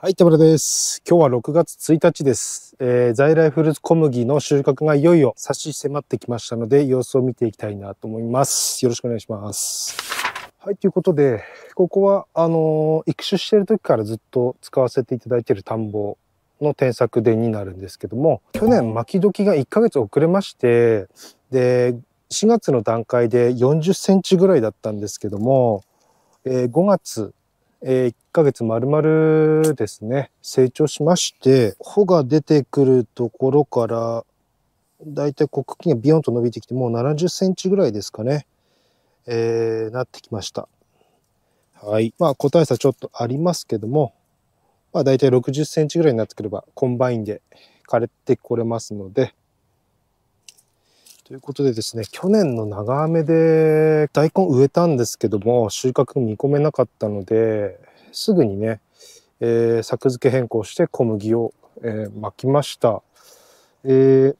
はい、田村です。今日は6月1日です。えー、在来フルーツ小麦の収穫がいよいよ差し迫ってきましたので、様子を見ていきたいなと思います。よろしくお願いします。はい、ということで、ここは、あのー、育種してる時からずっと使わせていただいている田んぼの添削でになるんですけども、去年巻き時が1ヶ月遅れまして、で、4月の段階で40センチぐらいだったんですけども、えー、5月えー、1ヶ月丸々ですね、成長しまして、穂が出てくるところから、だいたい茎がビヨンと伸びてきて、もう70センチぐらいですかね、えー、なってきました。はい。まあ、個体差ちょっとありますけども、まあ、だいたい60センチぐらいになってくれば、コンバインで枯れてこれますので、ということでですね、去年の長雨で大根植えたんですけども、収穫見込めなかったので、すぐにね、えー、作付け変更して小麦を、えー、巻きました。え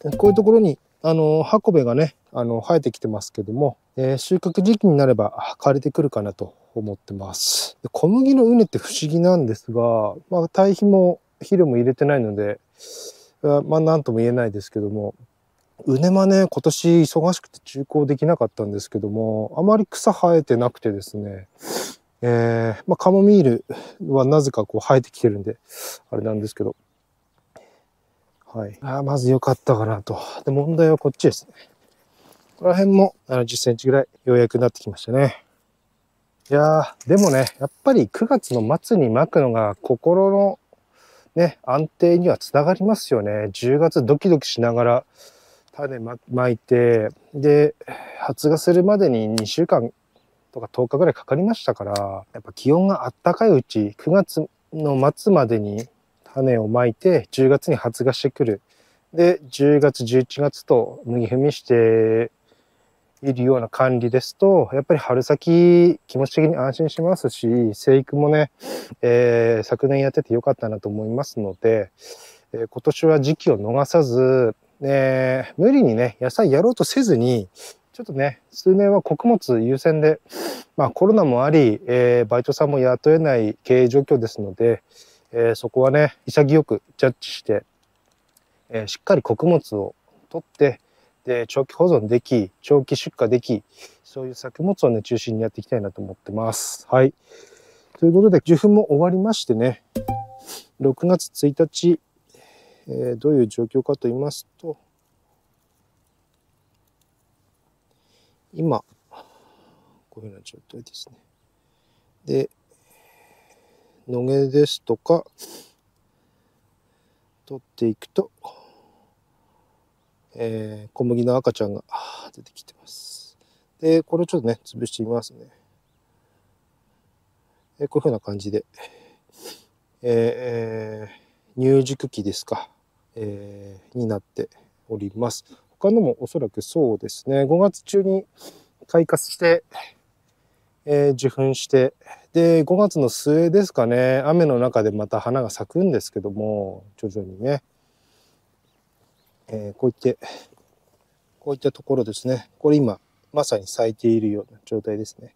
ー、こういうところに、あの、ハコベがね、あの、生えてきてますけども、えー、収穫時期になれば枯れてくるかなと思ってます。小麦の畝って不思議なんですが、まあ、堆肥も肥料も入れてないので、まあ、何とも言えないですけども、うねまね今年忙しくて中古できなかったんですけども、あまり草生えてなくてですね、えー、まあ、カモミールはなぜかこう生えてきてるんで、あれなんですけど、はい。あまず良かったかなと。で、問題はこっちですね。ここら辺も70センチぐらいようやくなってきましたね。いやー、でもね、やっぱり9月の末に巻くのが心のね、安定にはつながりますよね。10月ドキドキしながら、種ままいてで発芽するまでに2週間とか10日ぐらいかかりましたからやっぱ気温があったかいうち9月の末までに種をまいて10月に発芽してくるで10月11月と麦踏みしているような管理ですとやっぱり春先気持ち的に安心しますし生育もね、えー、昨年やっててよかったなと思いますので、えー、今年は時期を逃さずえー、無理にね、野菜やろうとせずに、ちょっとね、数年は穀物優先で、まあコロナもあり、えー、バイトさんも雇えない経営状況ですので、えー、そこはね、潔くジャッジして、えー、しっかり穀物を取って、で、長期保存でき、長期出荷でき、そういう作物をね、中心にやっていきたいなと思ってます。はい。ということで、受粉も終わりましてね、6月1日、えどういう状況かと言いますと、今、こういうような状態ですね。で、野毛ですとか、取っていくと、えー、小麦の赤ちゃんが出てきてます。で、これをちょっとね、潰してみますね。こういうふうな感じで、えー、入熟期ですか。えー、になっております。他のもおそらくそうですね。5月中に開花して、えー、受粉して、で、5月の末ですかね、雨の中でまた花が咲くんですけども、徐々にね、えー、こういって、こういったところですね。これ今、まさに咲いているような状態ですね。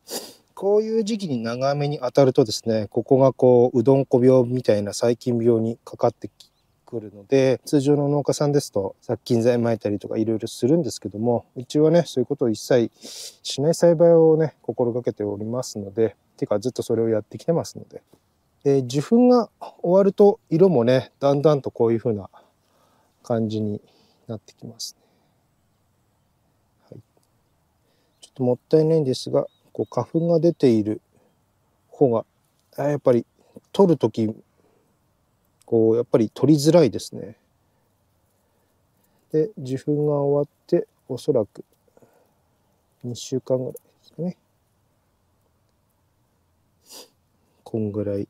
こういう時期に長めに当たるとですね、ここがこう、うどんこ病みたいな細菌病にかかってきくるので通常の農家さんですと殺菌剤撒いたりとかいろいろするんですけどもうちはねそういうことを一切しない栽培をね心がけておりますのでてかずっとそれをやってきてますのでで受粉が終わると色もねだんだんとこういう風な感じになってきます、ね、はい、ちょっともったいないんですがこう花粉が出ている方がやっぱり取る時こう、やっぱり取りづらいですね。で、受粉が終わって、おそらく2週間ぐらいですかね。こんぐらい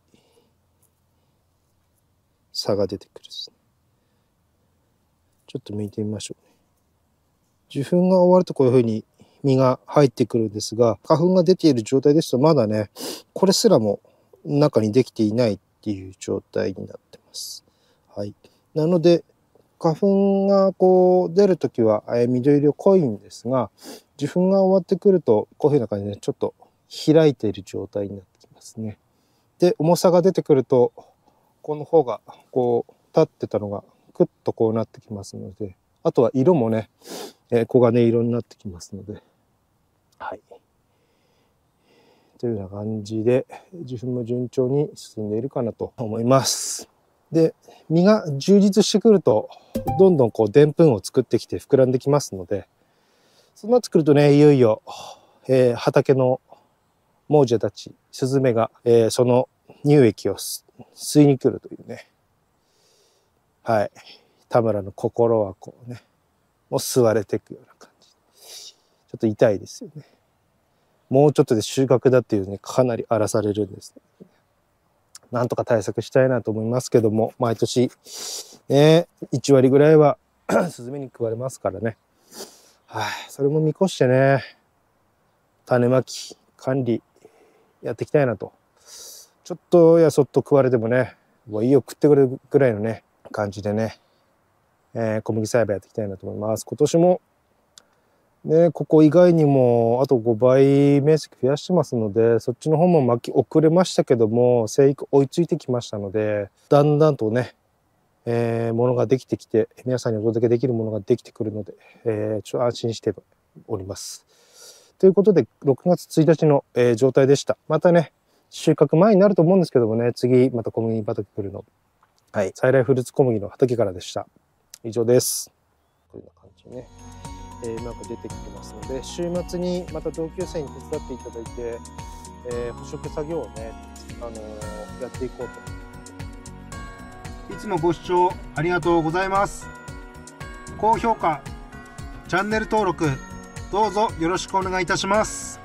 差が出てくるですね。ちょっと剥いてみましょうね。受粉が終わるとこういうふうに実が入ってくるんですが、花粉が出ている状態ですとまだね、これすらも中にできていないっていう状態になってます。ます。はい。なので、花粉がこう出るときは、え緑色濃いんですが、受粉が終わってくると、こういうふうな感じでちょっと開いている状態になってきますね。で、重さが出てくると、この方がこう立ってたのがクッとこうなってきますので、あとは色もね、えー、黄金色になってきますので、はい。というような感じで、受粉も順調に進んでいるかなと思います。で実が充実してくるとどんどんこうでんぷんを作ってきて膨らんできますのでそのなるとねいよいよ、えー、畑の亡者たちスズメが、えー、その乳液を吸いに来るというねはい田村の心はこうねもう吸われていくような感じちょっと痛いですよねもうちょっとで収穫だっていうねかなり荒らされるんです、ね、なんとか対策したいなと思いますけども、毎年、ね、1割ぐらいは スズメに食われますからね。はい、それも見越してね、種まき、管理、やっていきたいなと。ちょっとやそっと食われてもね、もういいよ食ってくれるぐらいのね、感じでね、えー、小麦栽培やっていきたいなと思います。今年もね、ここ以外にもあと5倍面積増やしてますのでそっちの方も巻き遅れましたけども生育追いついてきましたのでだんだんとね、えー、ものができてきて皆さんにお届けできるものができてくるので、えー、ちょっと安心しております。ということで6月1日の、えー、状態でした。またね収穫前になると思うんですけどもね次また小麦畑来るの、はい、在来フルーツ小麦の畑からでした。以上です。こんな感じね。えー、うまく出てきてますので週末にまた同級生に手伝っていただいて、えー、捕食作業をね、あのー、やっていこうといつもご視聴ありがとうございます高評価チャンネル登録どうぞよろしくお願いいたします